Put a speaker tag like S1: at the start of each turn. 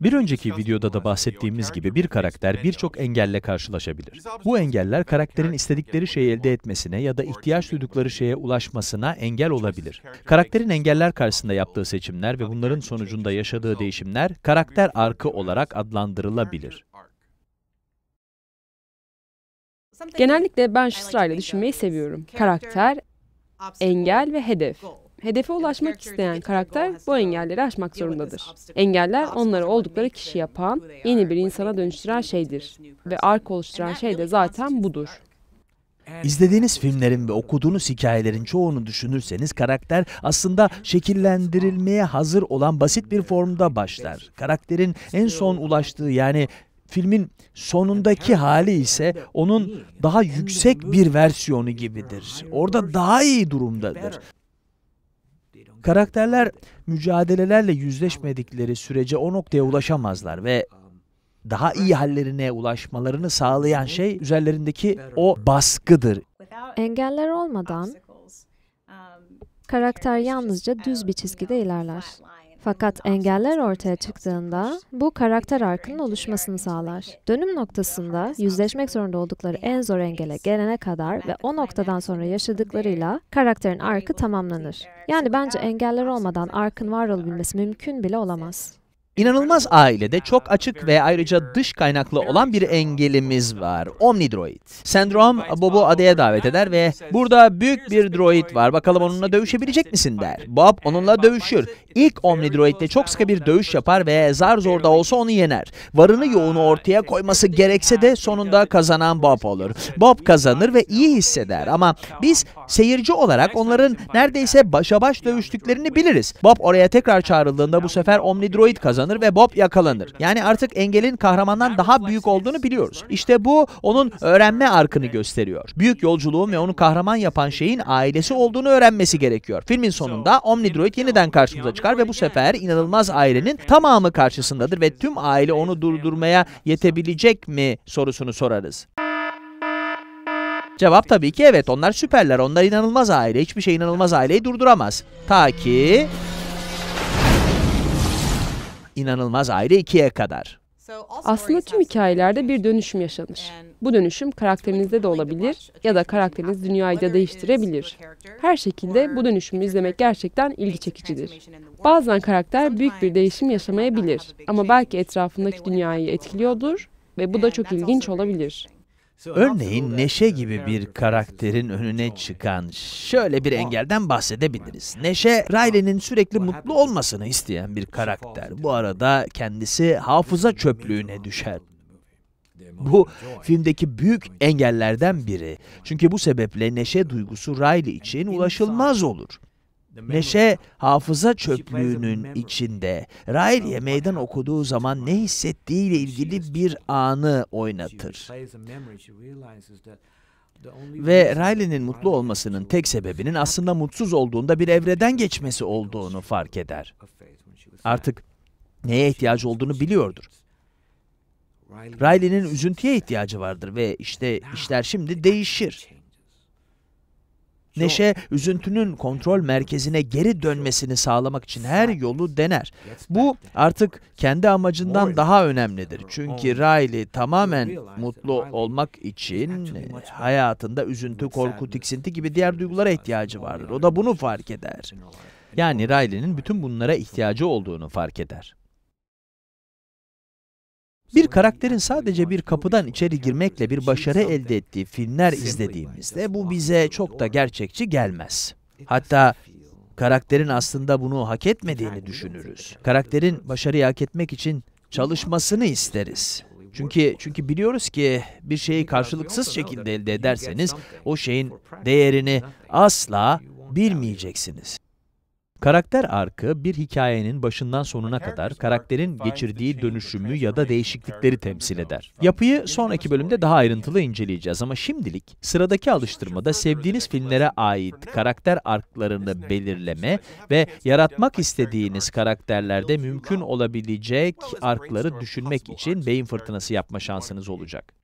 S1: Bir önceki videoda da bahsettiğimiz gibi bir karakter birçok engelle karşılaşabilir. Bu engeller karakterin istedikleri şeyi elde etmesine ya da ihtiyaç duydukları şeye ulaşmasına engel olabilir. Karakterin engeller karşısında yaptığı seçimler ve bunların sonucunda yaşadığı değişimler karakter arkı olarak adlandırılabilir.
S2: Genellikle ben şu sırayla düşünmeyi seviyorum. Karakter, engel ve hedef. Hedefe ulaşmak isteyen karakter bu engelleri aşmak zorundadır. Engeller onları oldukları kişi yapan, yeni bir insana dönüştüren şeydir. Ve ark oluşturan şey de zaten budur.
S1: İzlediğiniz filmlerin ve okuduğunuz hikayelerin çoğunu düşünürseniz karakter aslında şekillendirilmeye hazır olan basit bir formda başlar. Karakterin en son ulaştığı yani filmin sonundaki hali ise onun daha yüksek bir versiyonu gibidir. Orada daha iyi durumdadır. Karakterler mücadelelerle yüzleşmedikleri sürece o noktaya ulaşamazlar ve daha iyi hallerine ulaşmalarını sağlayan şey üzerlerindeki o baskıdır.
S2: Engeller olmadan karakter yalnızca düz bir çizgide ilerler. Fakat engeller ortaya çıktığında bu karakter arkının oluşmasını sağlar. Dönüm noktasında yüzleşmek zorunda oldukları en zor engele gelene kadar ve o noktadan sonra yaşadıklarıyla karakterin arkı tamamlanır. Yani bence engeller olmadan arkın var olabilmesi mümkün bile olamaz.
S1: İnanılmaz ailede çok açık ve ayrıca dış kaynaklı olan bir engelimiz var. Omnidroid. Sendrom Bob'u adaya davet eder ve burada büyük bir droid var bakalım onunla dövüşebilecek misin der. Bob onunla dövüşür. İlk Omnidroid'le çok sıkı bir dövüş yapar ve zar zor da olsa onu yener. Varını yoğunu ortaya koyması gerekse de sonunda kazanan Bob olur. Bob kazanır ve iyi hisseder ama biz seyirci olarak onların neredeyse başa baş dövüştüklerini biliriz. Bob oraya tekrar çağrıldığında bu sefer Omnidroid kazanır yakalanır ve Bob yakalanır. Yani artık engelin kahramandan daha büyük olduğunu biliyoruz. İşte bu onun öğrenme arkını gösteriyor. Büyük yolculuğun ve onu kahraman yapan şeyin ailesi olduğunu öğrenmesi gerekiyor. Filmin sonunda Omnidroid yeniden karşımıza çıkar ve bu sefer inanılmaz ailenin tamamı karşısındadır ve tüm aile onu durdurmaya yetebilecek mi sorusunu sorarız. Cevap tabii ki evet. Onlar süperler. Onlar inanılmaz aile. Hiçbir şey inanılmaz aileyi durduramaz. Ta ki inanılmaz ayrı ikiye kadar.
S2: Aslında tüm hikayelerde bir dönüşüm yaşanır. Bu dönüşüm karakterinizde de olabilir ya da karakteriniz dünyayı da değiştirebilir. Her şekilde bu dönüşümü izlemek gerçekten ilgi çekicidir. Bazen karakter büyük bir değişim yaşamayabilir ama belki etrafındaki dünyayı etkiliyordur ve bu da çok ilginç olabilir.
S1: Örneğin Neşe gibi bir karakterin önüne çıkan şöyle bir engelden bahsedebiliriz. Neşe, Riley'nin sürekli mutlu olmasını isteyen bir karakter. Bu arada kendisi hafıza çöplüğüne düşer. Bu filmdeki büyük engellerden biri. Çünkü bu sebeple neşe duygusu Riley için ulaşılmaz olur. Neşe hafıza çöplüğünün içinde. Riley'e meydan okuduğu zaman ne hissettiğiyle ilgili bir anı oynatır. Ve Riley'nin mutlu olmasının tek sebebinin aslında mutsuz olduğunda bir evreden geçmesi olduğunu fark eder. Artık neye ihtiyacı olduğunu biliyordur. Riley'nin üzüntüye ihtiyacı vardır ve işte işler şimdi değişir. Neşe üzüntünün kontrol merkezine geri dönmesini sağlamak için her yolu dener. Bu artık kendi amacından daha önemlidir. Çünkü Riley tamamen mutlu olmak için hayatında üzüntü, korku, tiksinti gibi diğer duygulara ihtiyacı vardır. O da bunu fark eder. Yani Riley'nin uh, bütün bunlara ihtiyacı olduğunu fark eder. Bir karakterin sadece bir kapıdan içeri girmekle bir başarı elde ettiği filmler izlediğimizde bu bize çok da gerçekçi gelmez. Hatta karakterin aslında bunu hak etmediğini düşünürüz. Karakterin başarıyı hak etmek için çalışmasını isteriz. Çünkü çünkü biliyoruz ki bir şeyi karşılıksız şekilde elde ederseniz o şeyin değerini asla bilmeyeceksiniz. Karakter arkı bir hikayenin başından sonuna kadar karakterin geçirdiği dönüşümü ya da değişiklikleri temsil eder. Yapıyı sonraki bölümde daha ayrıntılı inceleyeceğiz ama şimdilik sıradaki alıştırmada sevdiğiniz filmlere ait karakter arklarını belirleme ve yaratmak istediğiniz karakterlerde mümkün olabilecek arkları düşünmek için beyin fırtınası yapma şansınız olacak.